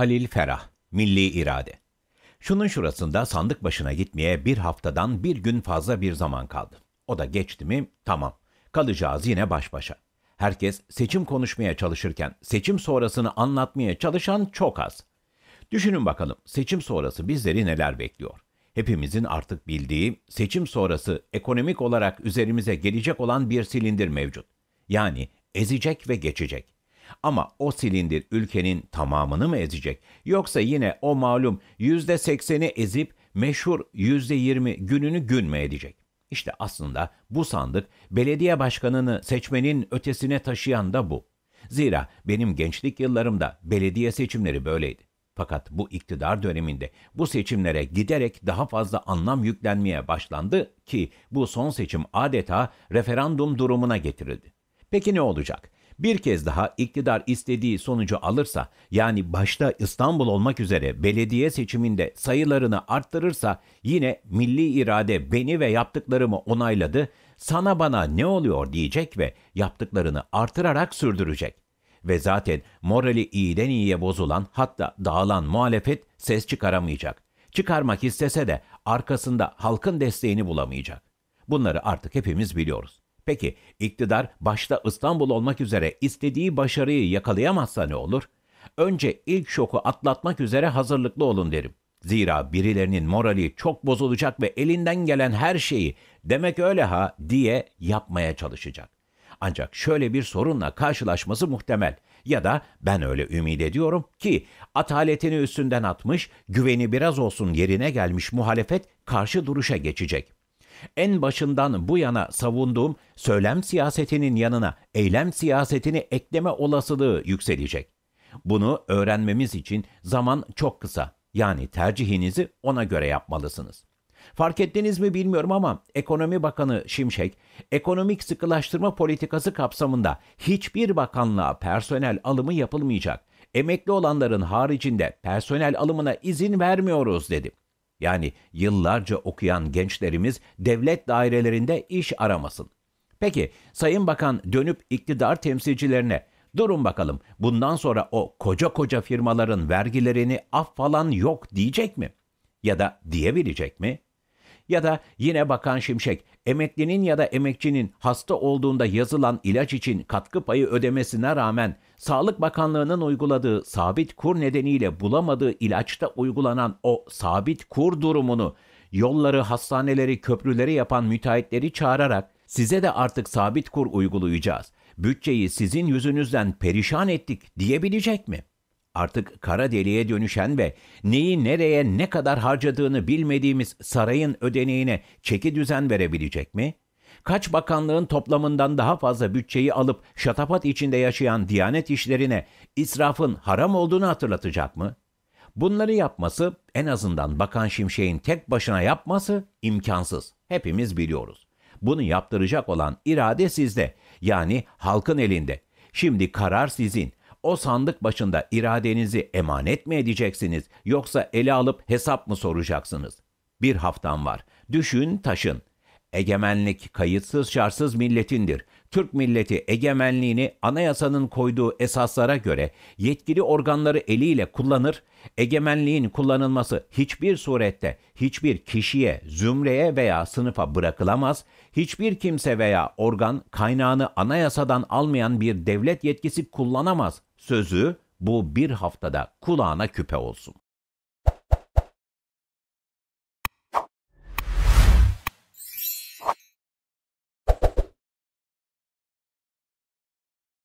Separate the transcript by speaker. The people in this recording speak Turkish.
Speaker 1: Halil Ferah, Milli İrade. Şunun şurasında sandık başına gitmeye bir haftadan bir gün fazla bir zaman kaldı. O da geçti mi tamam. Kalacağız yine baş başa. Herkes seçim konuşmaya çalışırken seçim sonrasını anlatmaya çalışan çok az. Düşünün bakalım seçim sonrası bizleri neler bekliyor? Hepimizin artık bildiği seçim sonrası ekonomik olarak üzerimize gelecek olan bir silindir mevcut. Yani ezecek ve geçecek. Ama o silindir ülkenin tamamını mı ezecek? Yoksa yine o malum yüzde %80'i ezip meşhur yüzde %20 gününü gün mü edecek? İşte aslında bu sandık belediye başkanını seçmenin ötesine taşıyan da bu. Zira benim gençlik yıllarımda belediye seçimleri böyleydi. Fakat bu iktidar döneminde bu seçimlere giderek daha fazla anlam yüklenmeye başlandı ki bu son seçim adeta referandum durumuna getirildi. Peki ne olacak? Bir kez daha iktidar istediği sonucu alırsa yani başta İstanbul olmak üzere belediye seçiminde sayılarını arttırırsa yine milli irade beni ve yaptıklarımı onayladı, sana bana ne oluyor diyecek ve yaptıklarını artırarak sürdürecek. Ve zaten morali iyiden iyiye bozulan hatta dağılan muhalefet ses çıkaramayacak. Çıkarmak istese de arkasında halkın desteğini bulamayacak. Bunları artık hepimiz biliyoruz. Peki iktidar başta İstanbul olmak üzere istediği başarıyı yakalayamazsa ne olur? Önce ilk şoku atlatmak üzere hazırlıklı olun derim. Zira birilerinin morali çok bozulacak ve elinden gelen her şeyi demek öyle ha diye yapmaya çalışacak. Ancak şöyle bir sorunla karşılaşması muhtemel ya da ben öyle ümit ediyorum ki ataletini üstünden atmış, güveni biraz olsun yerine gelmiş muhalefet karşı duruşa geçecek en başından bu yana savunduğum söylem siyasetinin yanına eylem siyasetini ekleme olasılığı yükselecek. Bunu öğrenmemiz için zaman çok kısa. Yani tercihinizi ona göre yapmalısınız. Fark ettiniz mi bilmiyorum ama Ekonomi Bakanı Şimşek, ekonomik sıkılaştırma politikası kapsamında hiçbir bakanlığa personel alımı yapılmayacak. Emekli olanların haricinde personel alımına izin vermiyoruz dedi. Yani yıllarca okuyan gençlerimiz devlet dairelerinde iş aramasın. Peki Sayın Bakan dönüp iktidar temsilcilerine durun bakalım bundan sonra o koca koca firmaların vergilerini af falan yok diyecek mi? Ya da diyebilecek mi? Ya da yine Bakan Şimşek, emeklinin ya da emekçinin hasta olduğunda yazılan ilaç için katkı payı ödemesine rağmen Sağlık Bakanlığı'nın uyguladığı sabit kur nedeniyle bulamadığı ilaçta uygulanan o sabit kur durumunu yolları, hastaneleri, köprüleri yapan müteahhitleri çağırarak size de artık sabit kur uygulayacağız. Bütçeyi sizin yüzünüzden perişan ettik diyebilecek mi?'' Artık kara deliğe dönüşen ve neyi nereye ne kadar harcadığını bilmediğimiz sarayın ödeneğine çeki düzen verebilecek mi? Kaç bakanlığın toplamından daha fazla bütçeyi alıp şatafat içinde yaşayan Diyanet işlerine israfın haram olduğunu hatırlatacak mı? Bunları yapması en azından Bakan Şimşek'in tek başına yapması imkansız. Hepimiz biliyoruz. Bunu yaptıracak olan irade sizde. Yani halkın elinde. Şimdi karar sizin. O sandık başında iradenizi emanet mi edeceksiniz yoksa ele alıp hesap mı soracaksınız? Bir haftan var. Düşün, taşın. Egemenlik kayıtsız şartsız milletindir. Türk milleti egemenliğini anayasanın koyduğu esaslara göre yetkili organları eliyle kullanır, egemenliğin kullanılması hiçbir surette hiçbir kişiye, zümreye veya sınıfa bırakılamaz, hiçbir kimse veya organ kaynağını anayasadan almayan bir devlet yetkisi kullanamaz. Sözü bu bir haftada kulağına küpe olsun.